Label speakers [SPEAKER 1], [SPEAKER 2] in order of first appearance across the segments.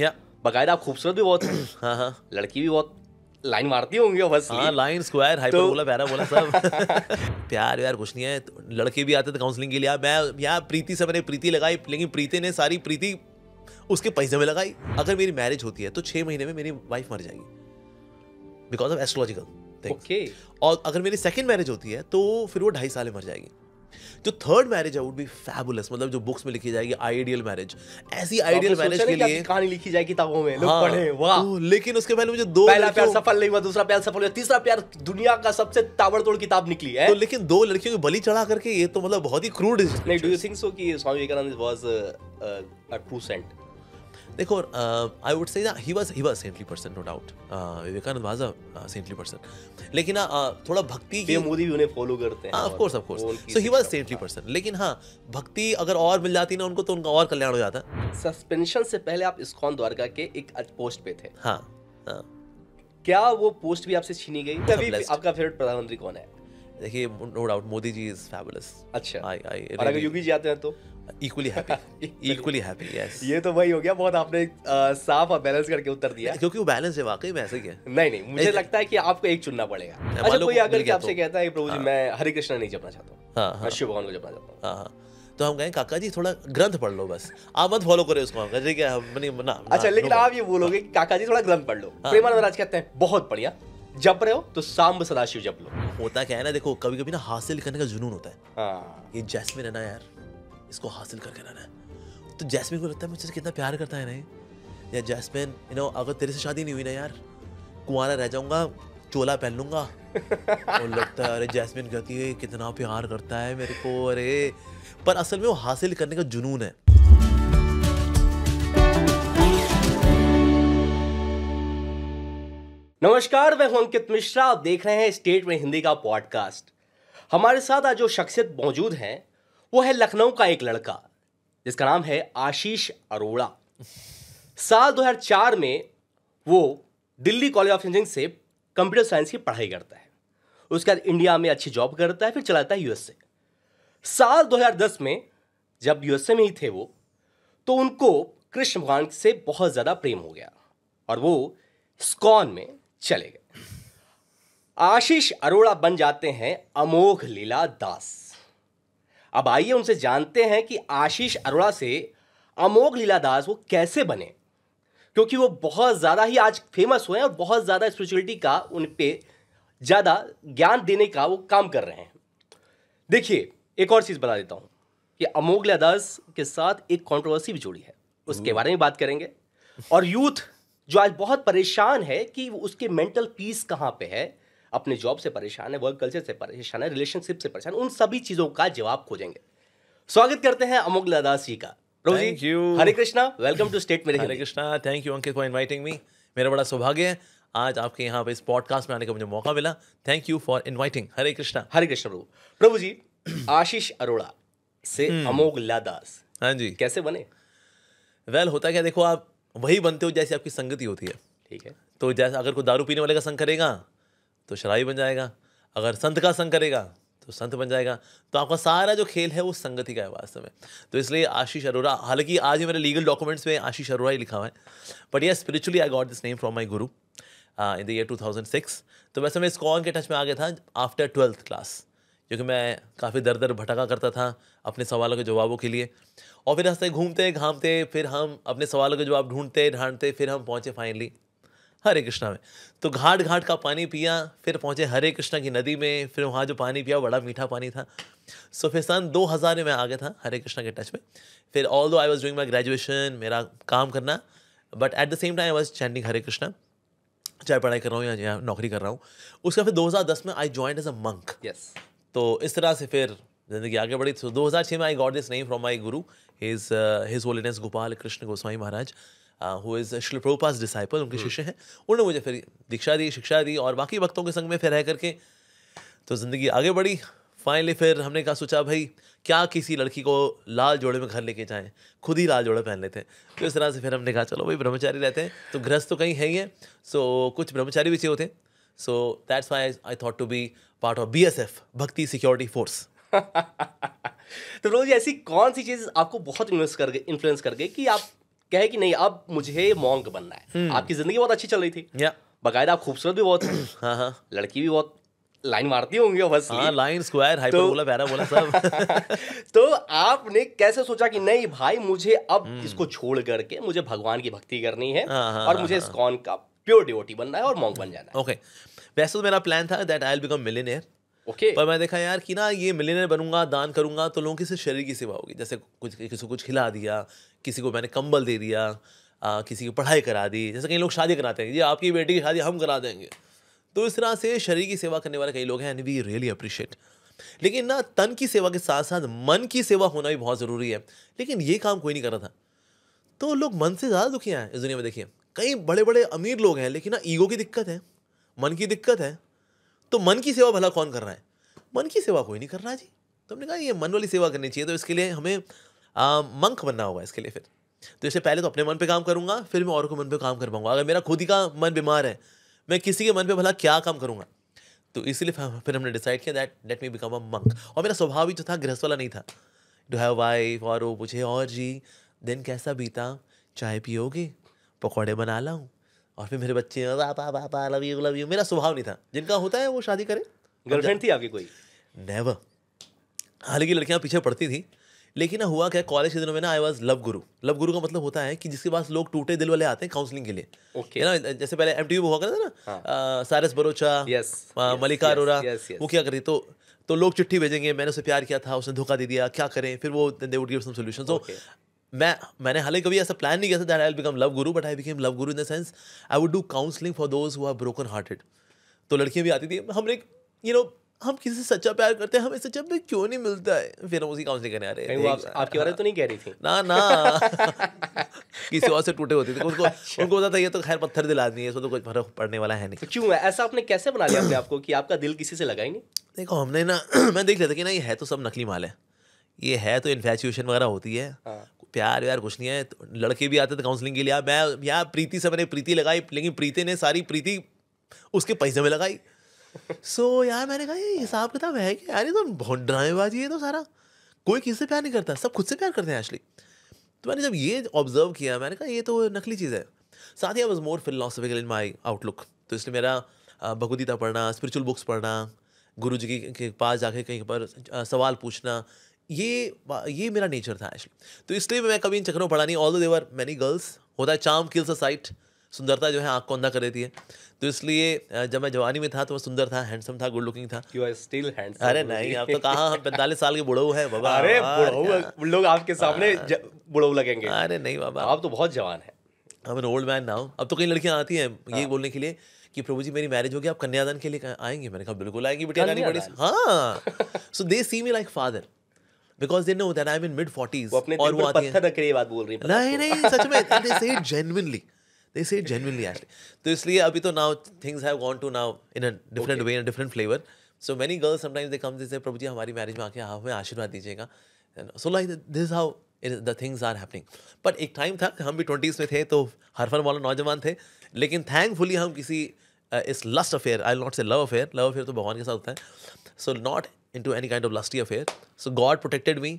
[SPEAKER 1] या बाकायदा आप खूबसूरत भी बहुत हाँ हाँ लड़की भी बहुत लाइन मारती
[SPEAKER 2] होंगी बस हाँ लाइन स्क्वायर तो- बोला पैरा बोला सब प्यार यार कुछ नहीं है लड़के भी आते थे काउंसलिंग तो के लिए मैं यहाँ प्रीति से मैंने प्रीति लगाई लेकिन प्रीति ने सारी प्रीति उसके पैसे में लगाई अगर मेरी मैरिज होती है तो छः महीने में मेरी वाइफ मर जाएगी बिकॉज ऑफ एस्ट्रोलॉजिकल ओके और अगर मेरी सेकेंड मैरिज होती है तो फिर वो ढाई साल में मर जाएगी जो थर्ड मैरिज है वुड बी फैबुलस मतलब जो बुक्स में लिखी जाएगी आइडियल मैरिज ऐसी तो आइडियल मैरिज के लिए
[SPEAKER 1] कहानी लिखी जाए किताबों में लोग हाँ। पढ़े वाह
[SPEAKER 2] तो लेकिन उसके पहले मुझे दो पहला प्यार सफल नहीं हुआ दूसरा
[SPEAKER 1] प्यार सफल हुआ तीसरा प्यार दुनिया का सबसे ताबड़तोड़ किताब निकली है तो लेकिन दो लड़कियों की बलि चढ़ा करके ये तो
[SPEAKER 2] मतलब बहुत ही क्रूड नहीं
[SPEAKER 1] डू यू थिंक सो कि Swami Vivekananda was a true saint
[SPEAKER 2] देखो आई वुड से ना he was he was saintly person no doubt Vivekananda was a saintly person लेकिन आ, थोड़ा भक्ति की मोदी भी उन्हें फॉलो करते हैं of course of course so he was saintly person लेकिन हाँ भक्ति अगर और मिल जाती ना उनको तो उनका और कल्याण हो जाता सस्पेंशन
[SPEAKER 1] से पहले आप इस्कॉन द्वारका के एक पोस्ट पे थे
[SPEAKER 2] हाँ, हाँ।
[SPEAKER 1] क्या वो पोस्ट भी आपसे छीनी गई कभी आपका फेवरेट प्रधानमंत्री कौन है देखिए no doubt Modi ji is fabulous अच्छा आई आई और अगर योगी जी आते हैं तो equally happy equally happy yes ये तो वही हो गया बहुत आपने साफ और बैलेंस करके उत्तर दिया क्योंकि वो बैलेंस है वाकई में ऐसे ही है नहीं नहीं मुझे लगता है कि आपको एक चुनना पड़ेगा अच्छा कोई अगर आपसे तो। कहता है प्रभु जी हाँ। मैं हरे कृष्णा नहीं जपना चाहता
[SPEAKER 2] हूँ हाँ, हाँ। शिव भगवान को जपना चाहता हूँ तो हम कहें काका जी थोड़ा ग्रंथ पढ़ लो बस आप मत फॉलो करें उसको हम ठीक है हम नहीं ना अच्छा लेकिन आप ये बोलोगे कि काका जी थोड़ा ग्रंथ पढ़ लो प्रेमानंद महाराज कहते हैं बहुत बढ़िया जप रहे हो तो सांब सदाशिव जप लो होता क्या है ना देखो कभी कभी ना हासिल करने का जुनून होता है ये जैस्मिन है ना यार इसको हासिल करके रहना है तो जैसमिन को लगता है मुझसे कितना प्यार करता है नहीं या जैसमिन यू नो अगर तेरे से शादी नहीं हुई ना यार कुआरा रह जाऊंगा चोला पहन लूंगा और लगता है अरे जैसमिन कहती है कितना प्यार करता है मेरे को अरे पर असल में वो हासिल करने का जुनून है नमस्कार मैं हूं
[SPEAKER 1] अंकित मिश्रा आप देख रहे हैं स्टेट में हिंदी का पॉडकास्ट हमारे साथ आज जो शख्सियत मौजूद हैं वो है लखनऊ का एक लड़का जिसका नाम है आशीष अरोड़ा साल 2004 में वो दिल्ली कॉलेज ऑफ इंजीनियरिंग से कंप्यूटर साइंस की पढ़ाई करता है उसके बाद इंडिया में अच्छी जॉब करता है फिर चला जाता है यूएसए साल 2010 में जब यूएसए में ही थे वो तो उनको कृष्ण भगवान से बहुत ज़्यादा प्रेम हो गया और वो स्कॉन में चले गए आशीष अरोड़ा बन जाते हैं अमोघ लीला दास अब आइए उनसे जानते हैं कि आशीष अरोड़ा से अमोघ लीला दास वो कैसे बने क्योंकि वो बहुत ज़्यादा ही आज फेमस हुए हैं और बहुत ज़्यादा स्पिरिचुअलिटी का उन पर ज़्यादा ज्ञान देने का वो काम कर रहे हैं देखिए एक और चीज़ बता देता हूँ कि अमोघ लीला दास के साथ एक कॉन्ट्रोवर्सी भी जुड़ी है उसके हम्म। बारे में बात करेंगे और यूथ जो आज बहुत परेशान है कि उसके मेंटल पीस कहाँ पे है अपने जॉब से परेशान है वर्क कल्चर से परेशान है रिलेशनशिप से परेशान उन सभी चीज़ों का
[SPEAKER 2] जवाब खोजेंगे स्वागत करते हैं अमोक लदास जी का thank you Hare Krishna welcome to state मेरे Hare Krishna thank you Ankit for inviting me मेरा बड़ा सौभाग्य है आज आपके यहाँ पे इस पॉडकास्ट में आने का मुझे मौका मिला थैंक यू फॉर इनवाइटिंग हरे कृष्णा हरे कृष्णा प्रभु प्रभु जी आशीष अरोड़ा से हम्म। अमोघ लादास हाँ जी कैसे बने वेल well, होता क्या देखो आप वही बनते हो जैसे आपकी संगति होती है ठीक है तो जैसे अगर कोई दारू पीने वाले का संग करेगा तो शराबी बन जाएगा अगर संत का संग करेगा तो संत बन जाएगा तो आपका सारा जो खेल है वो संगति का है वास्तव में तो इसलिए आशीष अरोरा हालांकि आज ही मेरे लीगल डॉक्यूमेंट्स में आशीष अरोरा ही लिखा हुआ है बट ये spiritually I got this name from my guru in the year 2006 तो वैसे मैं इस कॉन के टच में आ गया था आफ्टर ट्वेल्थ क्लास क्योंकि मैं काफ़ी दर दर भटका करता था अपने सवालों के जवाबों के लिए और फिर हंसते घूमते घामते फिर हम अपने सवालों के जवाब ढूंढते ढांढते फिर हम पहुँचे फाइनली हरे कृष्णा में तो घाट घाट का पानी पिया फिर पहुंचे हरे कृष्णा की नदी में फिर वहाँ जो पानी पिया बड़ा मीठा पानी था सो फिर सन दो हज़ार में मैं आ गया था हरे कृष्णा के टच में फिर although I was doing my graduation मेरा काम करना but at the same time I was chanting Hare Krishna चाहे पढ़ाई कर रहा हूँ या नौकरी कर रहा हूँ उसका फिर 2010 में I joined as a monk yes तो इस तरह से फिर जिंदगी आगे बढ़ी तो दो में I got this name from my guru his his holiness Gopal Krishna Goswami Maharaj who is शिल डिसाइपल उनके hmm. शिष्य हैं उन्होंने मुझे फिर दीक्षा दी शिक्षा दी और बाकी भक्तों के संग में फिर रह करके तो ज़िंदगी आगे बढ़ी फाइनली फिर हमने कहा सोचा भाई क्या किसी लड़की को लाल जोड़े में घर लेके जाएं खुद ही लाल जोड़े पहन लेते हैं तो इस तरह से फिर हमने कहा चलो भाई ब्रह्मचारी रहते हैं तो गृहस्थ तो कहीं है ही है सो so, कुछ ब्रह्मचारी भी चाहिए होते हैं so that's why I thought to be part of B S F bhakti security force
[SPEAKER 1] तो रोज ऐसी कौन सी चीज़ आपको बहुत इन्वेस्ट कर गई इन्फ्लुएंस कर गई कि आप कहे कि नहीं अब मुझे मॉन्क बनना है हम्म। आपकी जिंदगी बहुत अच्छी चल रही थी बाकायदा आप खूबसूरत भी बहुत हाँ, हाँ। लड़की भी बहुत लाइन मारती होंगी बस लाइन स्क्वायर प्यारा बोला सब तो आपने कैसे सोचा कि नहीं भाई मुझे अब हम्म। इसको छोड़ करके मुझे
[SPEAKER 2] भगवान की भक्ति करनी है हाँ, और मुझे इस्कॉन का
[SPEAKER 1] प्योर डिवोटी बनना है और मॉन्क बन जाना
[SPEAKER 2] है ओके वैसे तो मेरा प्लान था that I will become millionaire okay okay. पर मैं देखा यार कि ना ये मिलीनियर बनूंगा दान करूंगा तो लोगों की सिर्फ शरीर की सेवा होगी जैसे कुछ किसी को कुछ खिला दिया किसी को मैंने कंबल दे दिया आ, किसी की पढ़ाई करा दी जैसे कई लोग शादी कराते हैं ये आपकी बेटी की शादी हम करा देंगे तो इस तरह से शरीर की सेवा करने वाले कई लोग हैं एंड वी रियली अप्रिशिएट लेकिन ना तन की सेवा के साथ साथ मन की सेवा होना भी बहुत ज़रूरी है लेकिन ये काम कोई नहीं कर रहा था तो लोग मन से ज़्यादा दुखी हैं इस दुनिया में देखिए कई बड़े बड़े अमीर लोग हैं लेकिन ना ईगो की दिक्कत है मन की दिक्कत है तो मन की सेवा भला कौन कर रहा है मन की सेवा कोई नहीं कर रहा जी तो हमने कहा ये मन वाली सेवा करनी चाहिए तो इसके लिए हमें मंख बनना होगा इसके लिए फिर तो इससे पहले तो अपने मन पर काम करूँगा फिर मैं और को मन पर काम कर पाऊँगा अगर मेरा खुद ही का मन बीमार है मैं किसी के मन पर भला क्या काम करूँगा तो इसीलिए फिर हमने डिसाइड किया that let me become a monk और मेरा स्वभाव ही जो था गृहस्थ वाला नहीं था डू हैव वाइफ और वो पूछे और जी दिन कैसा बीता चाय पियोगे पकौड़े बना लाऊँ और फिर मेरे बच्चे लव यू लव यू मेरा स्वभाव नहीं था जिनका होता है वो शादी करे गर्लफ्रेंड थी आपकी कोई नेवर हालांकि लड़कियाँ पीछे पड़ती थी लेकिन ना हुआ क्या कॉलेज के दिनों में ना I was love guru love guru का मतलब होता है कि जिसके पास लोग टूटे दिल वाले आते हैं काउंसलिंग के लिए okay. ना जैसे पहले एम टी हुआ करता था ना हाँ. सारस बरोचा yes, आ, मलिका अरोरा yes, yes, वो क्या करती तो तो लोग चिट्ठी भेजेंगे मैंने उसे प्यार किया था उसने धोखा दे दिया क्या करें फिर वो they would give some solution so मैं मैंने हालांकि कभी ऐसा प्लान नहीं किया था that I become love guru but I became love guru in the sense I would do counselling for those who are broken hearted तो लड़कियाँ भी आती थी हम एक यू नो हम किसी से सच्चा प्यार करते हैं हमें सच्चा प्यार क्यों नहीं मिलता है फिर हम उसी काउंसलिंग करने आ रहे हैं आप, आपके बारे में तो नहीं कह रही थी ना ना किसी और से टूटे होते थे अच्छा। उनको उनको पता था ये तो खैर पत्थर दिल दिए है तो कुछ फर्क पड़ने वाला है नहीं तो क्यों है ऐसा आपने कैसे बना लिया आपको कि आपका दिल किसी से लगा ही नहीं देखो हमने ना मैं देख लेता कि ना ये है तो सब नकली माल है ये है तो इन्फेचुएशन वगैरह होती है हाँ। प्यार व्यार कुछ नहीं है तो लड़के भी आते थे काउंसलिंग के लिए मैं यहाँ प्रीति से मैंने प्रीति लगाई लेकिन प्रीति ने सारी प्रीति उसके पैसे में लगाई सो so, यार मैंने कहा ये हिसाब किताब है कि यार ये तो बहुत ड्रामेबाजी है तो सारा कोई किसी से प्यार नहीं करता सब खुद से प्यार करते हैं एक्चुअली तो मैंने जब ये ऑब्जर्व किया मैंने कहा ये तो नकली चीज़ है साथ ही I was more philosophical in my outlook तो इसलिए मेरा भगवदगीता पढ़ना स्पिरिचुअल बुक्स पढ़ना गुरु जी के पास जाके कहीं पर सवाल पूछना ये ये मेरा नेचर था एक्चुअली तो इसलिए मैं कभी इन चक्करों पढ़ा नहीं ऑल देवर मैनी गर्ल्स होता है चाम किल्स अ साइट सुंदरता जो है आँख को अंधा कर देती है तो इसलिए जब मैं जवानी में था तो मैं सुंदर था हैंडसम था गुड लुकिंग था यू आर स्टिल हैंडसम अरे नहीं आप तो कहाँ हम पैंतालीस साल के बुढ़ऊ है बाबा अरे बुढ़ऊ लोग आपके सामने बुढ़ऊ लगेंगे अरे नहीं बाबा आप तो बहुत जवान है अब एन ओल्ड मैन नाउ अब तो कई लड़कियाँ आती हैं ये हाँ। बोलने के लिए कि प्रभु जी मेरी मैरिज होगी आप कन्यादान के लिए आएंगे मैंने कहा बिल्कुल आएंगी बेटी हाँ so they see me like father because they know that I am in mid 40s वो अपने और वो पत्थर रख रही बात बोल रही है नहीं नहीं सच में दे से जेन्युइनली दे से जेन्युइनली एक्चुअली तो इसलिए अभी तो now things have gone to now in a different way in a different flavour so many girls sometimes they comes say प्रभु जी हमारी मैरिज में आके आप हमें आशीर्वाद दीजिएगा so like this how the things are happening but एक time था हम भी ट्वेंटीज़ में थे तो हरफन वाला नौजवान थे लेकिन थैंकफुली हम किसी uh, इस lust affair I not say love affair love affair तो भगवान के साथ होता है so not into any kind of lusty affair. So God protected me.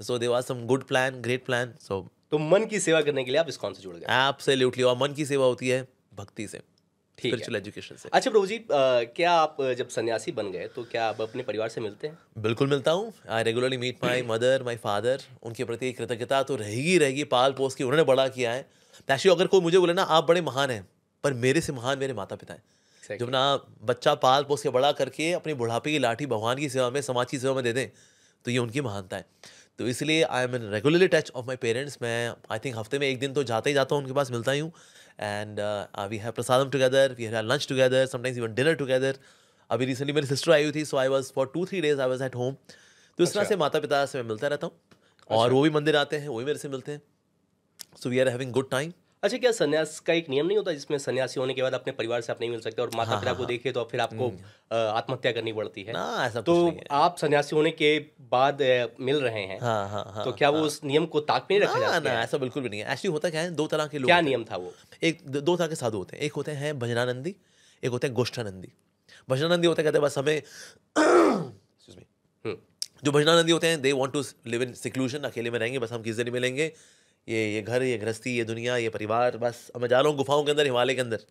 [SPEAKER 2] So there was some good plan, great plan. So तो मन की सेवा करने के लिए आप इस्कॉन से जुड़ गए एब्सोल्युटली और मन की सेवा होती है भक्ति से स्पिरिचुअल एजुकेशन से अच्छा प्रभु जी क्या आप जब सन्यासी बन गए तो क्या आप अपने परिवार से मिलते हैं बिल्कुल मिलता हूँ I regularly meet my mother my father उनके प्रति कृतज्ञता तो रहेगी रहेगी पाल पोस की उन्होंने बड़ा किया है एक्चुअली अगर कोई मुझे बोले ना आप बड़े महान हैं पर मेरे से महान मेरे माता पिता हैं exactly. जब ना बच्चा पाल पोस के बड़ा करके अपनी बुढ़ापे की लाठी भगवान की सेवा में समाज की सेवा में दे दें तो ये उनकी महानता है तो इसलिए I am in regularly touch of my parents मैं आई थिंक हफ्ते में एक दिन तो जाते ही जाता हूँ उनके पास मिलता ही हूँ and we have prasadam together we have lunch together sometimes even dinner together अभी रिसेंटली मेरी सिस्टर आई हुई थी so I was for two three days I was at home तो इस तरह अच्छा। से माता पिता से मैं मिलता रहता हूँ और अच्छा। वो भी मंदिर आते हैं वो भी मेरे से मिलते हैं so we are having good time
[SPEAKER 1] अच्छा क्या सन्यास का एक नियम नहीं होता जिसमें सन्यासी होने के बाद अपने परिवार से आप नहीं मिल सकते और माता पिता हाँ, को हाँ, हाँ। देखे तो फिर आपको हम्म। आत्महत्या करनी पड़ती है ना ऐसा तो आप सन्यासी होने के बाद मिल रहे हैं हाँ, हाँ, तो क्या वो उस नियम को ताक में नहीं रखा जाता ना ऐसा बिल्कुल भी नहीं है एक्चुअली होता क्या है दो तरह के
[SPEAKER 2] लोग क्या नियम था वो एक दो तरह के साधु होते हैं एक होते हैं भजनानंदी एक होते हैं गोष्ठानंदी भजनानंदी होते कहते हैं बस हमें हम्म। जो भजनानंदी होते हैं they want to live in seclusion अकेले में रहेंगे बस हम किस दिन मिलेंगे ये ये घर ये गृहस्थी ये दुनिया ये परिवार बस अब मैं जा रहा हूँ गुफाओं के अंदर हिमालय के अंदर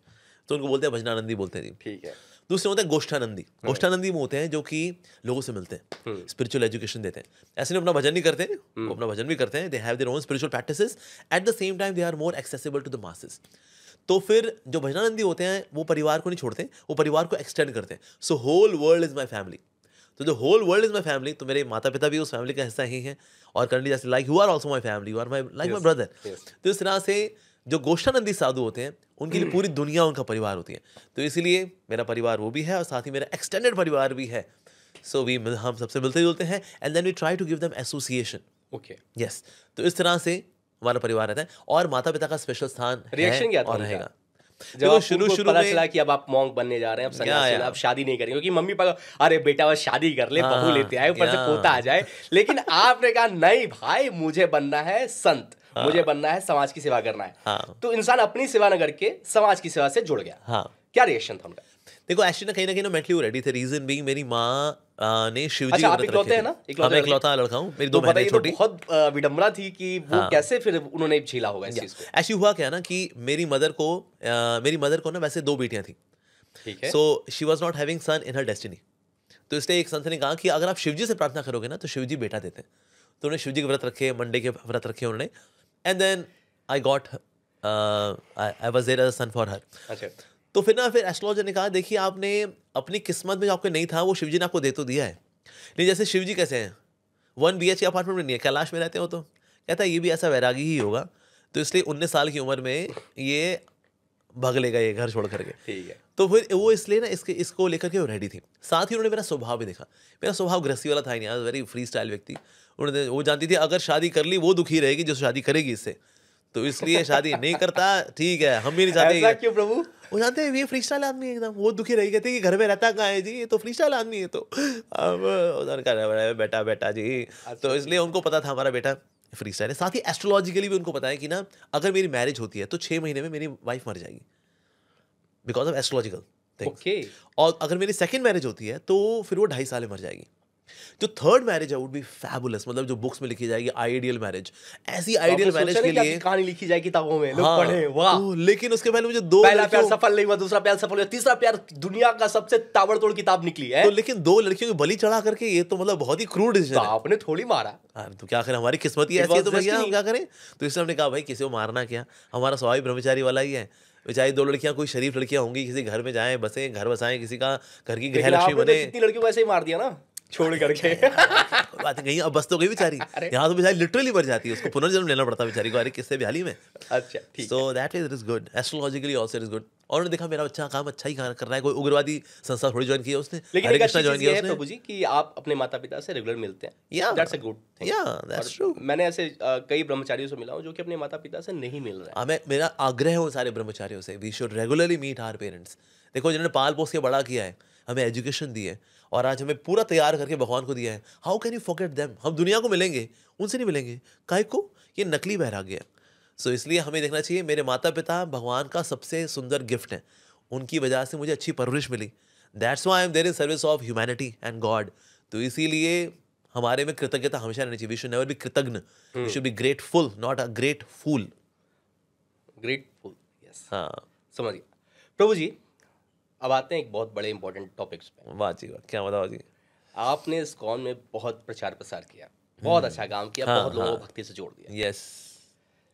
[SPEAKER 2] तो उनको बोलते हैं भजनानंदी बोलते हैं ठीक है दूसरे होते हैं गोष्ठानंदी हाँ। गोष्ठानंदी वो होते हैं जो कि लोगों से मिलते हैं स्पिरिचुअल हम्म। एजुकेशन देते हैं ऐसे नहीं अपना भजन नहीं करते हम्म। वो अपना भजन भी करते हैं they have their own spiritual practice at the same time they are more accessible to the masses तो फिर जो भजनानंदी होते हैं वो परिवार को नहीं छोड़ते वो परिवार को एक्सटेंड करते हैं so whole world is my family तो the whole world is my family तो मेरे माता पिता भी उस फैमिली का हिस्सा ही है और करंटली जैसे like you are also my family you are my like my brother तो इस तरह से जो गोष्ठानंदी साधु होते हैं उनके लिए पूरी दुनिया उनका परिवार होती है तो इसीलिए मेरा परिवार वो भी है और साथ ही मेरा एक्सटेंडेड परिवार भी है सो वी हम सबसे मिलते जुलते हैं and then we try to give them association okay yes तो इस तरह से हमारा परिवार रहता है और माता पिता का स्पेशल स्थान रिएक्शन क्या और रहेगा जब शुरू शुरू पता चला
[SPEAKER 1] कि अब आप मॉन्ग बनने जा रहे हैं अब अब शादी नहीं करेंगे क्योंकि मम्मी पापा अरे बेटा बस शादी कर ले बहू हाँ, लेते आए ऊपर से पोता आ जाए लेकिन आपने कहा नहीं भाई मुझे बनना है संत हाँ। मुझे बनना है समाज की सेवा करना है हाँ। तो इंसान अपनी सेवा न करके समाज की सेवा से जुड़ गया हाँ। क्या रिएक्शन था उनका
[SPEAKER 2] देखो एक्चुअली ना कहीं ना कहीं ना मेंटली वो रेडी थे रीजन बीइंग मेरी माँ ने शिवजी अच्छा, आप इकलौते हैं ना हाँ, मैं इकलौता लड़का हूँ मेरी तो दो बहनें तो छोटी बहुत विडंबना
[SPEAKER 1] थी कि वो हाँ। कैसे फिर उन्होंने झेला
[SPEAKER 2] होगा इस चीज़ को ऐसी हुआ क्या ना कि मेरी मदर को मेरी मदर को ना वैसे दो बेटियाँ थी ठीक है so she was not having son in her destiny तो इसलिए एक संत ने कहा कि अगर आप शिवजी से प्रार्थना करोगे ना तो शिवजी बेटा देते हैं तो उन्होंने शिवजी के व्रत रखे मंडे के व्रत रखे उन्होंने and then I got I was there as son for her तो फिर ना फिर एस्ट्रोलॉजर ने कहा देखिए आपने अपनी किस्मत में जो आपको नहीं था वो जी ने आपको दे तो दिया है नहीं जैसे जी कैसे हैं one B H K apartment में नहीं है कैलाश में रहते हो तो कहता है ये भी ऐसा वैरागी ही होगा तो इसलिए उन्नीस साल की उम्र में ये भाग लेगा ये घर छोड़ करके ठीक है तो फिर वो इसलिए ना इसके इसको लेकर के वो रेडी थी साथ ही उन्होंने मेरा स्वभाव भी देखा मेरा स्वभाव गृहस्थी वाला था ही नहीं वेरी फ्री स्टाइल व्यक्ति उन्होंने वो जानती थी अगर शादी कर ली वो दुखी रहेगी जो शादी करेगी इससे तो इसलिए शादी नहीं करता ठीक है हम भी नहीं चाहते क्यों प्रभु वो जानते हैं ये फ्री स्टाइल आदमी है एकदम वो दुखी रही कहते कि घर में रहता कहाँ है जी ये तो फ्री स्टाइल आदमी है तो अब उधर कह रहा है बेटा बेटा जी तो अच्छा। इसलिए उनको पता था हमारा बेटा फ्री स्टाइल है साथ ही एस्ट्रोलॉजिकली भी उनको पता है कि ना अगर मेरी मैरिज होती है तो छः महीने में मेरी वाइफ मर जाएगी बिकॉज ऑफ एस्ट्रोलॉजिकल ओके और अगर मेरी सेकेंड मैरिज होती है तो फिर वो ढाई साल में मर जाएगी जो थर्ड मैरिज है वुड बी फैबुलस मतलब जो बुक्स में लिखी जाएगी आइडियल मैरिज ऐसी आइडियल मैरिज के लिए
[SPEAKER 1] कहानी लिखी जाए किताबों में लोग हाँ। पढ़े वाह तो लेकिन उसके पहले मुझे दो पहला प्यार सफल नहीं हुआ दूसरा प्यार सफल हुआ तीसरा प्यार दुनिया का सबसे ताबड़तोड़ किताब निकली है तो लेकिन दो लड़कियों की बलि चढ़ा करके ये तो मतलब बहुत ही क्रूड डिसीजन है आपने थोड़ी
[SPEAKER 2] मारा अरे तो क्या करें हमारी किस्मत ही ऐसी है तो भैया हम क्या करें तो इसलिए हमने कहा भाई किसी को मारना क्या हमारा स्वाभाविक ब्रह्मचारी वाला ही है बेचारी दो लड़कियां कोई शरीफ लड़कियां होंगी किसी घर में जाएं बसें घर बसाएं किसी का घर की गृह लक्ष्मी तो बने
[SPEAKER 1] लड़कियों को ऐसे ही मार दिया ना
[SPEAKER 2] छोड़ करके बात गई अब बस तो गई बेचारी यहाँ तो बेचारी लिटरली मर जाती है उसको पुनर्जन्म लेना पड़ता है बेचारी को अरे किससे बिहाली में अच्छा so that is is good astrologically also is good और उन्होंने देखा मेरा अच्छा काम अच्छा ही कर रहा है कोई उग्रवादी संस्था थोड़ी ज्वाइन किया उसने लेकिन एक अच्छा ज्वाइन किया प्रभु
[SPEAKER 1] जी कि आप अपने माता पिता से रेगुलर मिलते हैं या दैट्स अ गुड थिंग या दैट्स
[SPEAKER 2] ट्रू मैंने ऐसे कई ब्रह्मचारियों से मिला हूं जो कि अपने माता पिता से नहीं मिल रहे हैं हाँ, मेरा आग्रह है सारे ब्रह्मचारियों से we should regularly meet our parents देखो जिन्होंने पाल पोस के बड़ा किया है हमें एजुकेशन दी है और आज हमें पूरा तैयार करके भगवान को दिया है how can you forget them हम दुनिया को मिलेंगे उनसे नहीं मिलेंगे काय को ये नकली बैराग्य है सो so, इसलिए हमें देखना चाहिए मेरे माता पिता भगवान का सबसे सुंदर गिफ्ट है उनकी वजह से मुझे अच्छी परवरिश मिली that's why I am there in service of humanity and God तो इसीलिए हमारे में कृतज्ञता हमेशा रहनी चाहिए वी शुड नेवर बी कृतज्ञ we should be grateful not a great fool
[SPEAKER 1] grateful yes हाँ समझिए प्रभु जी अब आते हैं एक बहुत बड़े इंपॉर्टेंट टॉपिक्स पे वाह जी वाह क्या बताओ जी आपने इस कॉन में बहुत प्रचार प्रसार किया बहुत अच्छा हम्म। काम किया हाँ, बहुत लोगों को हाँ, भक्ति से जोड़ दिया यस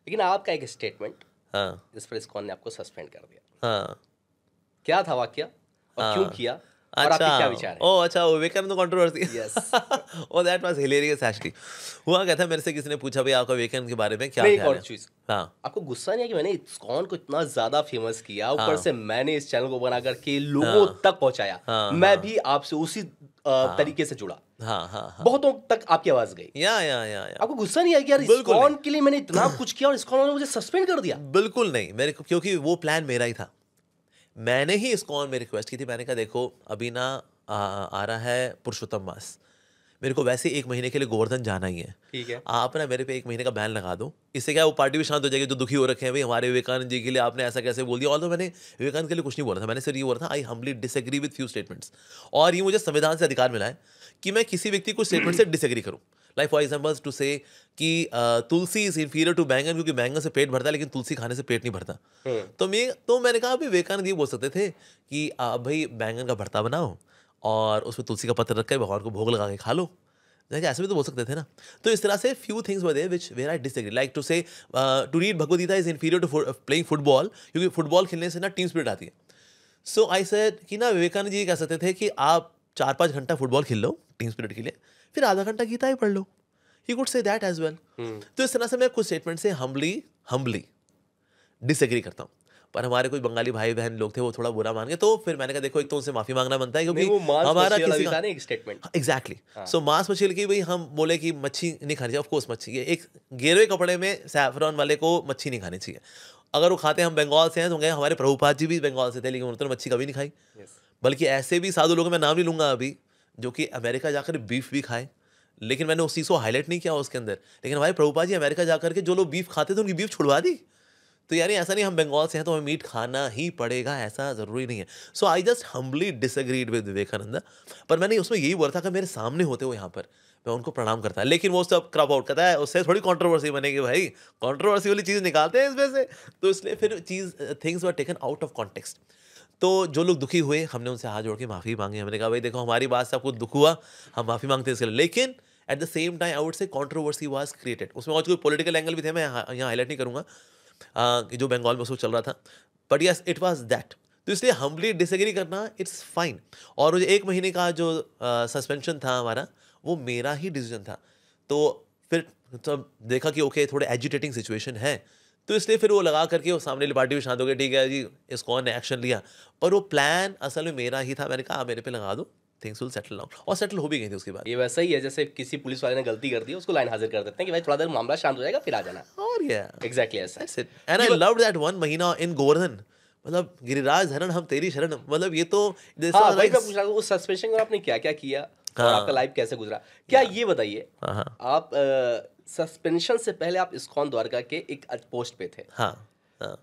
[SPEAKER 1] लेकिन आपका एक स्टेटमेंट हाँ, जिस पर इस कॉन ने आपको सस्पेंड कर
[SPEAKER 2] दिया हाँ,
[SPEAKER 1] क्या था वाक्य और
[SPEAKER 2] हाँ, क्यों किया अच्छा ओ दैट हिलेरियस एक्चुअली हुआ क्या था मेरे से किसी ने पूछा भाई आपका के बारे में क्या एक और चीज हाँ
[SPEAKER 1] आपको गुस्सा नहीं है कि मैंने इस्कॉन को इतना ज्यादा फेमस किया ऊपर हाँ। से मैंने इस चैनल को बना करके लोगों हाँ। तक पहुंचाया हाँ, मैं भी आपसे उसी तरीके से जुड़ा हाँ, हाँ, बहुतों तक आपकी आवाज गई
[SPEAKER 2] या या या, आपको गुस्सा नहीं आया कि यार के लिए मैंने इतना कुछ किया और ने मुझे सस्पेंड कर दिया बिल्कुल नहीं मेरे क्योंकि वो प्लान मेरा ही था मैंने ही इसकॉन में रिक्वेस्ट की थी मैंने कहा देखो अभी ना आ, आ रहा है पुरुषोत्तम मास मेरे को वैसे एक महीने के लिए गोवर्धन जाना ही है ठीक है आप ना मेरे पे एक महीने का बैन लगा दो इससे क्या वो पार्टी भी शांत हो जाएगी जो दुखी हो रखे हैं भाई हमारे विवेकानंद जी के लिए आपने ऐसा कैसे बोल दिया और तो मैंने विवेकानंद के लिए कुछ नहीं बोला था मैंने सिर्फ ये बोला था I humbly disagree with few statements और ये मुझे संविधान से अधिकार मिला है कि मैं किसी व्यक्ति को स्टेटमेंट से डिसएग्री करूँ लाइक फॉर एग्जाम्पल टू से कि तुलसी इज इन्फीरियर टू बैंगन क्योंकि बैंगन से पेट भरता है लेकिन तुलसी खाने से पेट नहीं भरता हम्म। तो मैं तो मैंने कहा अभी विवेकानंद ये बोल सकते थे कि आप भाई बैंगन का भरता बनाओ और उसमें तुलसी का पत्र रख कर भगवान को भोग लगा के खा लो जैसे ऐसे भी तो बोल सकते थे ना तो इस तरह से few things way which were I disagree like to say to read Bhagavad Gita is inferior to playing football क्योंकि फुटबॉल खेलने से ना टीम स्पिरिट आती है सो आई सेड कि ना विवेकानंद जी कह सकते थे कि आप चार पाँच घंटा फुटबॉल खेल लो टीम स्पिरिट के लिए फिर आधा घंटा गीता ही पढ़ लो he could say that as well तो इस तरह से मैं कुछ स्टेटमेंट से हम्बली हम्बली डिसएग्री करता हूँ पर हमारे कोई बंगाली भाई बहन लोग थे वो थोड़ा बुरा मान गए तो फिर मैंने कहा देखो एक तो उनसे माफी मांगना बनता है क्योंकि हमारा किसी स्टेटमेंट एग्जैक्टली सो मांस मछली की भाई हम बोले कि मच्छी नहीं खानी चाहिए ऑफकोर्स मच्छी है एक गेरवे कपड़े में सैफरॉन वाले को मच्छी नहीं खानी चाहिए अगर वो खाते हम बंगाल से हैं तो हमारे प्रभुपाद जी भी बंगाल से थे लेकिन उन्होंने तो मच्छी कभी नहीं खाई बल्कि ऐसे भी साधु लोगों में नाम नहीं लूंगा अभी जो कि अमेरिका जाकर बीफ भी खाए लेकिन मैंने उस चीज़ को हाईलाइट नहीं किया उसके अंदर लेकिन हमारे प्रभुपा जी अमेरिका जाकर के जो लोग बीफ खाते थे उनकी बीफ छुड़वा दी तो यानी ऐसा नहीं हम बंगाल से हैं तो हमें मीट खाना ही पड़ेगा ऐसा ज़रूरी नहीं है so I just humbly disagreed with Vivekananda पर मैंने उसमें यही बोला था कि मेरे सामने होते हो यहाँ पर मैं उनको प्रणाम करता है लेकिन वो सब क्रॉप आउट करता है उससे थोड़ी कॉन्ट्रोवर्सी बनेगी भाई कॉन्ट्रोवर्सी वाली चीज़ निकालते हैं इसमें से तो इसलिए फिर चीज़ things were taken out of context तो जो लोग दुखी हुए हमने उनसे हाथ जोड़ के माफ़ी मांगी हमने कहा भाई देखो हमारी बात से आपको दुख हुआ हम माफ़ी मांगते हैं इसके लिए लेकिन at the same time I would say controversy was created उसमें और कोई पोलिटिकल एंगल भी थे मैं यहाँ हाईलाइट नहीं करूँगा कि जो बंगाल में उसको चल रहा था but yes it was that तो इसलिए हमली डिसग्री करना इट्स फाइन और मुझे एक महीने का जो सस्पेंशन था हमारा वो मेरा ही डिसीजन था तो फिर तो देखा कि ओके okay, थोड़े एजुटेटिंग सिचुएशन है तो इसलिए फिर वो लगा करके वो सामने वाली पार्टी भी शांत हो गई ठीक है जी इस कौन ने एक्शन लिया पर वो प्लान असल में मेरा ही था मैंने कहा मेरे पे लगा दो थिंग्स विल सेटल डाउन और सेटल हो भी गई थी उसके बाद ये वैसा ही है जैसे किसी पुलिस वाले ने गलती कर दी
[SPEAKER 1] उसको लाइन हाजिर कर देते हैं कि भाई थोड़ा देर मामला शांत हो जाएगा फिर आ जाना और या एग्जैक्टली ऐसा
[SPEAKER 2] and I love that one महीना इन गोवर्धन मतलब गिरिराज हरण हम तेरी शरण मतलब ये तो जैसा हाँ, भाई मैं पूछ
[SPEAKER 1] रहा हूँ सस्पेंशन में आपने क्या क्या किया हाँ, आपका लाइफ कैसे गुजरा क्या ये बताइए हाँ, हाँ। आप सस्पेंशन से पहले आप इस्कॉन द्वारका के एक पोस्ट पे थे
[SPEAKER 2] हाँ हाँ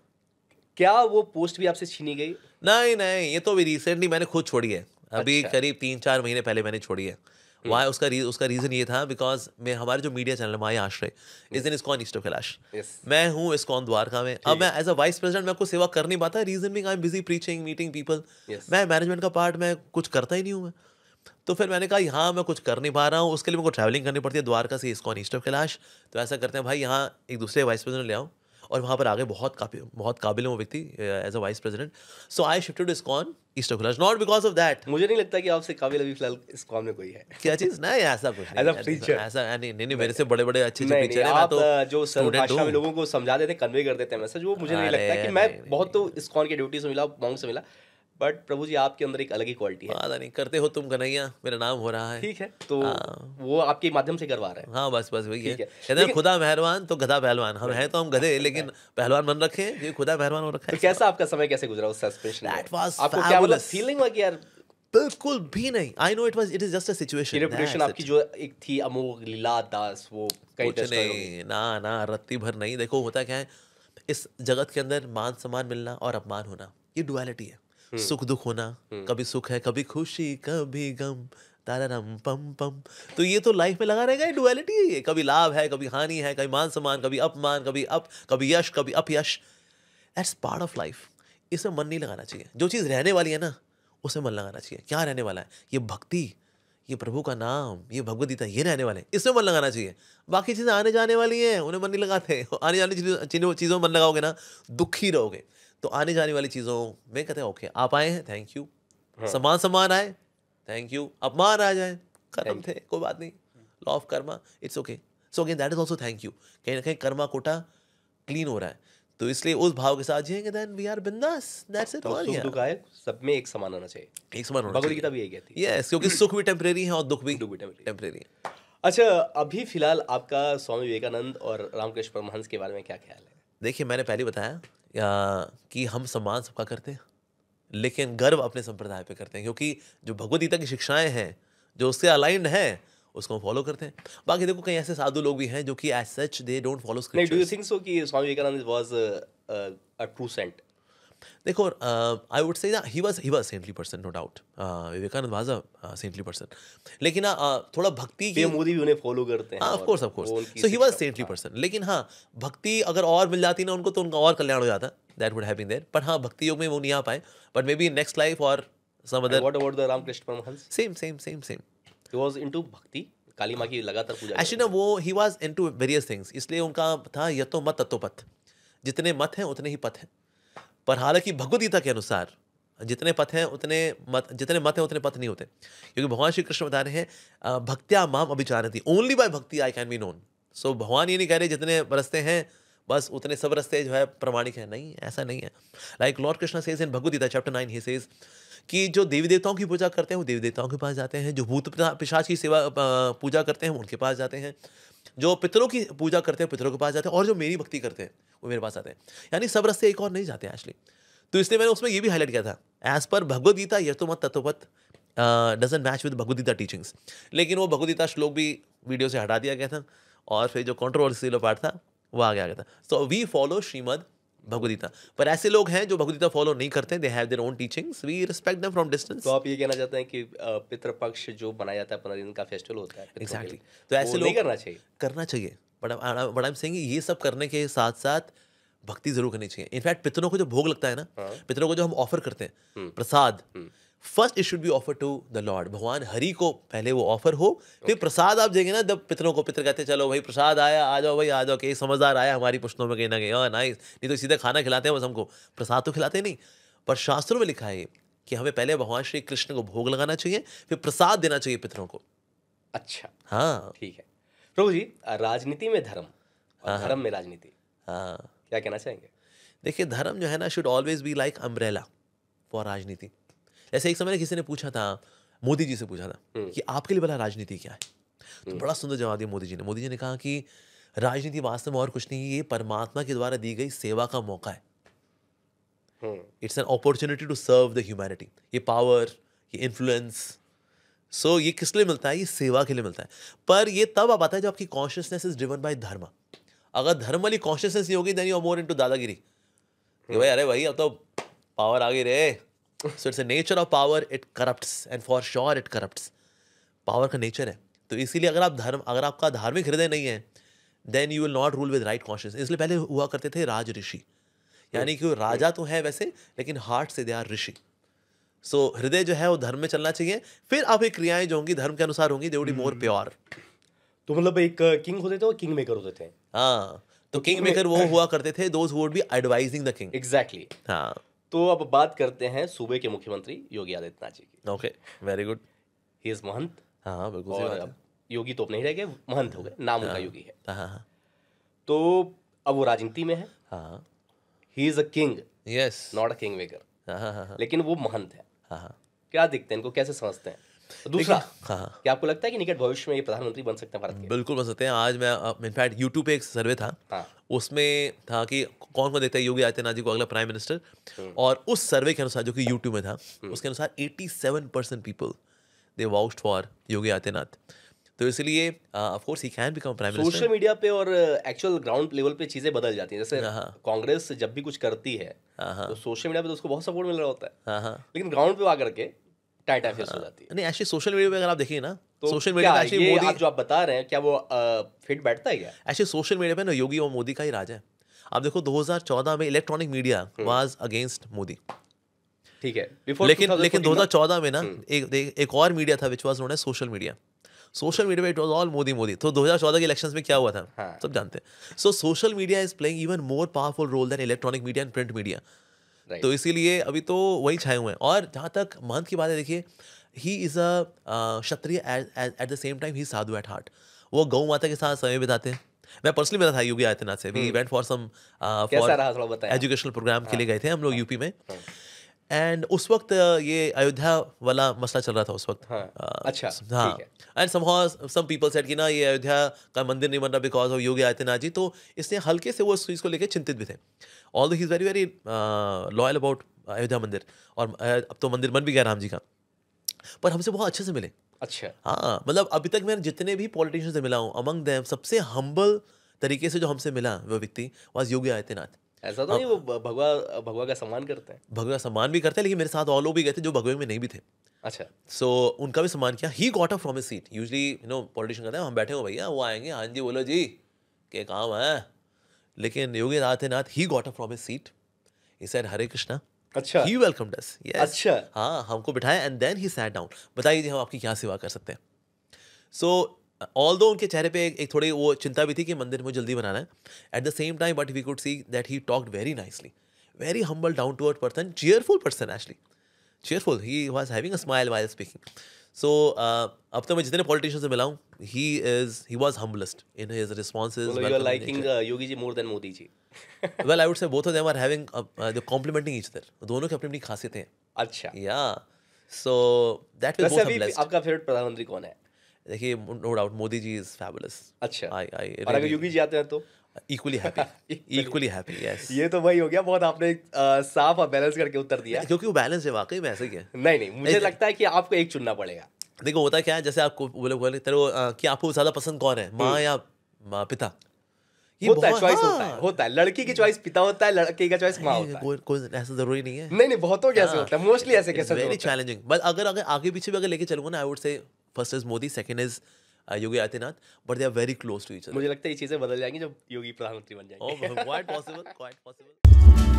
[SPEAKER 1] क्या वो पोस्ट भी आपसे छीनी गई
[SPEAKER 2] नहीं नहीं ये तो अभी रिसेंटली मैंने खुद छोड़ी है अभी अच्छा। करीब तीन चार महीने पहले मैंने छोड़ी है वहाँ हम्म। उसका री, उसका रीज़न ये था बिकॉज मैं हमारे जो मीडिया चैनल माया आश्रय इस दिन इसकॉन ईस्ट ऑफ कैलाश मैं हूँ इसकॉन द्वारका में अब मैं एज अ वाइस प्रेसिडेंट मैं कुछ सेवा कर नहीं पाता रीजन भी I am busy preaching meeting people मैं मैनेजमेंट का पार्ट मैं कुछ करता ही नहीं हूँ मैं तो फिर मैंने कहा यहाँ मैं कुछ कर नहीं पा रहा हूँ उसके लिए मेरे को ट्रैवलिंग करनी पड़ती है द्वारका से इसको ईस्ट ऑफ कैलाश तो ऐसा करते हैं भाई यहाँ एक दूसरे वाइस प्रेजिडेंट ले आऊँ और वहाँ पर आगे बहुत काफी बहुत काबिल वो व्यक्ति as a vice president so I shifted ISKCON East of Kailash not because of that मुझे नहीं लगता कि आपसे काबिल अभी फिलहाल इस्कॉन में कोई है क्या चीज ना ऐसा कुछ नहीं, अ टीचर ऐसा नहीं नहीं मेरे से बड़े बड़े अच्छे अच्छे टीचर हैं तो जो सर भाषा में लोगों
[SPEAKER 1] को समझा देते कन्वे कर देते हैं मैसेज वो मुझे नहीं लगता कि मैं बहुत तो इस्कॉन की ड्यूटी से मिला मॉन्ग से मिला बट प्रभु जी आपके अंदर एक अलग ही क्वालिटी है पता
[SPEAKER 2] नहीं करते हो तुम कन्हैया मेरा नाम हो रहा है ठीक है तो हाँ। वो आपके माध्यम से करवा रहे हैं हाँ बस बस वही है कहते खुदा पहलवान तो गधा पहलवान हम हैं तो हम गधे लेकिन पहलवान बन रखे हैं खुदा पहलवान हो रखा तो है कैसा आपका समय कैसे गुजरा उस सस्पेंशन आपको क्या मतलब फीलिंग हुआ कि यार बिल्कुल भी नहीं I know it was it is just a situation reputation आपकी जो एक थी अमोघ लीला दास वो कहीं कुछ नहीं ना ना रत्ती भर नहीं देखो होता क्या है इस जगत के अंदर मान सम्मान मिलना और अपमान होना ये डुअलिटी है हम्म। सुख दुख होना हम्म। कभी सुख है कभी खुशी कभी गम तारम पम पम तो ये तो लाइफ में लगा रहेगा डुअलिटी है ये कभी लाभ है कभी हानि है कभी मान सम्मान कभी अपमान कभी अप कभी यश कभी अपयश दैट्स पार्ट ऑफ लाइफ इसमें मन नहीं लगाना चाहिए जो चीज़ रहने वाली है ना उसे मन लगाना चाहिए क्या रहने वाला है ये भक्ति ये प्रभु का नाम ये भगवदगीता ये रहने वाले इसमें मन लगाना चाहिए बाकी चीज़ें आने जाने वाली हैं उन्हें मन नहीं लगाते आने जाने चीज़ों में मन लगाओगे ना दुखी रहोगे तो आने जाने वाली चीज़ों में कहते हैं ओके आप आए हैं थैंक यू हाँ। सम्मान सम्मान आए थैंक यू अपमान आ जाए खत्म थे कोई बात नहीं law of karma it's okay so again that is also thank you कहीं ना कहीं कर्मा कोटा क्लीन हो रहा है तो इसलिए उस भाव के साथ जिएंगे देन वी आर बिंदास दैट्स इट ऑल दुख आए सब में एक समान होना चाहिए एक समान होना भगवत गीता भी यही कहती है यस क्योंकि सुख भी टेंपरेरी है और दुख भी दुख भी टेंपरेरी है अच्छा अभी फिलहाल
[SPEAKER 1] आपका स्वामी विवेकानंद और रामकृष्ण परमहंस के बारे में क्या ख्याल है
[SPEAKER 2] देखिए मैंने पहले बताया कि हम सम्मान सबका करते हैं लेकिन गर्व अपने संप्रदाय पे करते हैं क्योंकि जो भगवदगीता की शिक्षाएं हैं जो उससे अलाइंड हैं उसको हम फॉलो करते हैं बाकी देखो कई ऐसे साधु लोग भी हैं जो कि as such they don't follow do
[SPEAKER 1] you think so कि Swami Vivekananda was a
[SPEAKER 2] true saint देखो आई वुड से ना he was he was saintly person no doubt Vivekananda was a saintly person लेकिन uh, थोड़ा भक्ति की मोदी भी उन्हें फॉलो करते हैं of course of course so he was saintly person लेकिन हाँ भक्ति अगर और मिल जाती ना उनको तो उनका और कल्याण हो जाता that would have been there but हाँ भक्ति योग में वो नहीं आ पाए but may be next life और some other what about the Ramakrishna Paramahansa same same same same he was into भक्ति काली माँ की लगातार पूजा एक्चुअली ना वो he was into various things इसलिए उनका था यतो मत तत्वपथ जितने मत हैं उतने ही पथ हैं पर हालांकि भगवदगीता के अनुसार जितने पथ हैं उतने मत जितने मत हैं उतने पथ नहीं होते क्योंकि भगवान श्री कृष्ण बता रहे हैं भक्तिया माम अभिचार थी only by bhakti I can be known so भगवान ये नहीं कह रहे जितने रस्ते हैं बस उतने सब रस्ते जो है प्रमाणिक है नहीं ऐसा नहीं है like lord Krishna says in Bhagavad Gita chapter nine he says कि जो देवी देवताओं की पूजा करते हैं वो देवी देवताओं के पास जाते हैं जो भूत पिशाच की सेवा पूजा करते हैं उनके पास जाते हैं जो पितरों की पूजा करते हैं पितरों के पास जाते हैं और जो मेरी भक्ति करते हैं वो मेरे पास आते हैं यानी सब रस्ते एक और नहीं जाते हैं एक्चुअली तो इसलिए मैंने उसमें ये भी हाईलाइट किया था एज पर भगवदगीता यह तो मत तत्वपत doesn't match with Bhagavad Gita teachings लेकिन वो भगवदगीता श्लोक भी वीडियो से हटा दिया गया था और फिर जो कॉन्ट्रोवर्सी पार्ट था वो आगे आ गया था so we follow Shrimad Bhagavad Gita पर ऐसे लोग हैं जो भगवदगीता फॉलो नहीं करते they have their own teachings we respect them from distance तो आप ये कहना चाहते
[SPEAKER 1] हैं कि पितृपक्ष जो
[SPEAKER 2] बनाया जाता है पंद्रह दिन का फेस्टिवल होता है एग्जैक्टली exactly. तो ऐसे लोग करना चाहिए करना चाहिए but but I am saying ये सब करने के साथ साथ भक्ति जरूर करनी चाहिए इनफैक्ट पितरों को जो भोग लगता है ना हाँ। पितरों को जो हम ऑफर करते हैं hmm. Prasad hmm. First it should be offer to the lord भगवान हरि को पहले वो ऑफर हो okay. फिर प्रसाद आप देंगे ना जब पितरों को पितर कहते हैं चलो भाई प्रसाद आया आ जाओ भाई आ जाओ कहीं समझदार आया हमारी पुष्टों में कहीं ना कहीं नाइस हाँ, नहीं तो सीधे खाना खिलाते हैं बस हमको प्रसाद तो खिलाते नहीं पर शास्त्रों में लिखा है कि हमें पहले भगवान श्री कृष्ण को भोग लगाना चाहिए फिर प्रसाद देना चाहिए पितरों को अच्छा हाँ ठीक है प्रभु जी राजनीति में धर्म हाँ, हाँ। धर्म में राजनीति हाँ क्या कहना चाहेंगे देखिए धर्म जो है ना should always be like umbrella for राजनीति ऐसे एक समय ना किसी ने पूछा था मोदी जी से पूछा था हम्म। कि आपके लिए भला राजनीति क्या है तो हम्म। बड़ा सुंदर जवाब दिया मोदी जी ने मोदी जी ने कहा कि राजनीति वास्तव में और कुछ नहीं है ये परमात्मा के द्वारा दी गई सेवा का मौका है it's an opportunity to serve the humanity ये पावर ये इन्फ्लुएंस सो so, ये किस लिए मिलता है ये सेवा के लिए मिलता है पर ये तब आप आता है जब आपकी कॉन्शियसनेस इज ड्रिवन बाय धर्म अगर धर्म वाली कॉन्शियसनेस नहीं होगी देन यू मोर इन दादागिरी कि हम्म। भाई अरे भाई अब तो पावर आ गई रे so it's a nature of power it corrupts and for sure it corrupts power का नेचर है तो इसीलिए अगर आप धर्म अगर आपका धार्मिक हृदय नहीं है then you will not rule with right conscious इसलिए पहले हुआ करते थे राज ऋषि यानी कि वो राजा तो है वैसे लेकिन हार्ट से दे आर ऋषि सो हृदय जो है वो धर्म में चलना चाहिए फिर आप एक क्रियाएं जो होंगी धर्म के अनुसार होंगी they would be more pure तो मतलब एक किंग uh, होते थे और किंग मेकर होते थे हाँ तो किंग तो मेकर वो हुआ करते थे those would be advising the king
[SPEAKER 1] exactly हाँ तो अब बात करते हैं सूबे के मुख्यमंत्री योगी आदित्यनाथ जी की okay very good he is mahant हाँ, हाँ बिल्कुल अब योगी तो अपने ही रह गए महंत हो गए हाँ, नाम उनका योगी है हाँ, तो अब वो राजनीति में है he is a king yes not a king maker लेकिन वो महंत है क्या दिखते हैं इनको कैसे
[SPEAKER 2] समझते हैं तो दूसरा हाँ क्या आपको लगता है कि निकट भविष्य में ये प्रधानमंत्री बन सकते हैं भारत के बिल्कुल बन सकते हैं आज मैं इनफैक्ट यूट्यूब पे एक सर्वे था हाँ. उसमें था कि कौन कौन देखता है योगी आदित्यनाथ जी को अगला प्राइम हम्म। मिनिस्टर और उस सर्वे के अनुसार जो कि यूट्यूब में था हम्म। उसके अनुसार 87 percent people they voted for Yogi Adityanath तो इसलिए of course he can become prime minister social
[SPEAKER 1] media पे और एक्चुअल ग्राउंड लेवल पे चीजें बदल जाती हैं जैसे हाँ, हाँ। कांग्रेस जब भी कुछ करती है हाँ, तो सोशल मीडिया पे तो उसको बहुत सपोर्ट मिल रहा होता है लेकिन ग्राउंड पे आकर के टाटा हाँ। फेस हो जाती
[SPEAKER 2] है नहीं सोशल मीडिया पे अगर आप ना सोशल तो मीडिया पे मोदी जो
[SPEAKER 1] आप बता रहे हैं क्या वो फिट
[SPEAKER 2] बैठता है क्या सोशल मीडिया पे ना योगी और मोदी का ही राज है आप देखो 2014 में electronic media was against Modi ठीक है लेकिन लेकिन 2014 में ना हम्म। एक एक और मीडिया था which was known social media social media it was all Modi Modi तो 2014 के में क्या हुआ था हाँ. सब जानते हैं so social media is playing even more powerful role than electronic media and print media तो इसीलिए अभी तो वही छाए हुए हैं और जहाँ तक महंत की बात है देखिए he is a kshatriya at the same time he sadhu at heart वो गौ माता के साथ समय बिताते हैं मैं पर्सनली मिला था योगी आदित्यनाथ से we event for some for educational program के लिए हाँ। गए थे हम लोग यूपी हाँ। में हाँ। एंड उस वक्त ये अयोध्या वाला मसला चल रहा था उस वक्त हाँ, uh, अच्छा हाँ एंड सम पीपल सेट कि ना ये अयोध्या का मंदिर नहीं बन रहा बिकॉज ऑफ योगी आदित्यनाथ जी तो इसने हल्के से वो इस चीज़ को लेकर चिंतित भी थे although he is very very loyal about Ayodhya मंदिर और अब तो मंदिर बन भी गया राम जी का पर हमसे बहुत अच्छे से मिले अच्छा हाँ मतलब अभी तक मैं जितने भी पॉलिटिशियन से मिला हूँ अमंग दैम सबसे हम्बल तरीके से जो हमसे मिला वो व्यक्ति वॉज योगी आदित्यनाथ
[SPEAKER 1] ऐसा तो हाँ। नहीं वो भगवा भगवा का सम्मान करते हैं
[SPEAKER 2] भगवा सम्मान भी करते हैं लेकिन मेरे साथ और लोग भी गए थे जो भगवे में नहीं भी थे अच्छा सो so, उनका भी सम्मान किया he got a from a seat usually you know politician कहते हैं हम बैठे हो भैया वो आएंगे हाँ जी बोलो जी के काम है लेकिन Yogi Adityanath he got a from a seat इस हरे कृष्णा अच्छा ही वेलकम डस अच्छा हाँ हमको बिठाया and then he sat down बताइए जी हम आपकी क्या सेवा कर सकते हैं सो so, ऑल दो उनके चेहरे पे एक थोड़ी वो चिंता भी थी कि मंदिर मुझे जल्दी बनाना है at the same time but we could see that he talked very nicely very humble down to earth person cheerful person actually cheerful he was having a smile while speaking so अब तो मैं जितने politician से मिला हूँ he is he was humblest in his responses liking
[SPEAKER 1] Yogi ji more than Modi ji
[SPEAKER 2] well I would say both of them are having they complimenting each दर दोनों की अपनी अपनी खासियतें हैं अच्छा या सो दैट विल बोथ आपका फेवरेट प्रधानमंत्री कौन है देखिए no doubt Modi ji is fabulous अच्छा आई आई और अगर योगी जी आते हैं तो equally happy equally happy yes ये
[SPEAKER 1] तो वही हो गया बहुत आपने एक,
[SPEAKER 2] साफ और बैलेंस करके उत्तर दिया क्योंकि वो बैलेंस है वाकई में ऐसे ही है नहीं नहीं मुझे लगता है कि आपको एक चुनना पड़ेगा देखो होता क्या है जैसे आपको बोले बोले तेरे कि आपको ज़्यादा पसंद कौन है माँ हम्म। या माँ पिता ये होता है चॉइस होता हाँ। है होता है लड़की की चॉइस पिता होता है लड़के का चॉइस माँ होता है कोई ऐसा जरूरी नहीं है नहीं नहीं बहुतों कैसे होता है मोस्टली ऐसे कैसे चैलेंजिंग बट अगर अगर आगे पीछे भी अगर लेके चलूंगा ना I would say first is Modi second is Yogi Adityanath but they are very close to each मुझे लगता है ये चीज़ें बदल जाएंगी जब योगी प्रधानमंत्री बन oh, जाएंगे क्वाइट पॉसिबल क्वाइट पॉसिबल